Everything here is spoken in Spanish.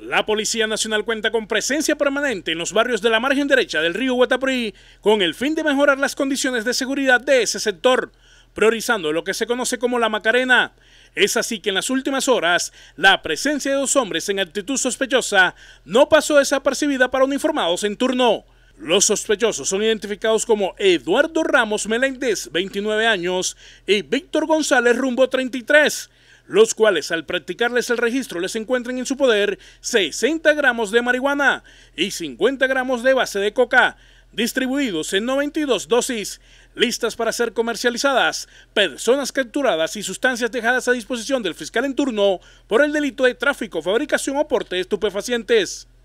La Policía Nacional cuenta con presencia permanente en los barrios de la margen derecha del río Huatapurí, con el fin de mejorar las condiciones de seguridad de ese sector, priorizando lo que se conoce como la Macarena. Es así que en las últimas horas, la presencia de dos hombres en actitud sospechosa no pasó desapercibida para uniformados en turno. Los sospechosos son identificados como Eduardo Ramos Meléndez, 29 años, y Víctor González Rumbo, 33 los cuales al practicarles el registro les encuentran en su poder 60 gramos de marihuana y 50 gramos de base de coca, distribuidos en 92 dosis, listas para ser comercializadas, personas capturadas y sustancias dejadas a disposición del fiscal en turno por el delito de tráfico, fabricación o porte de estupefacientes.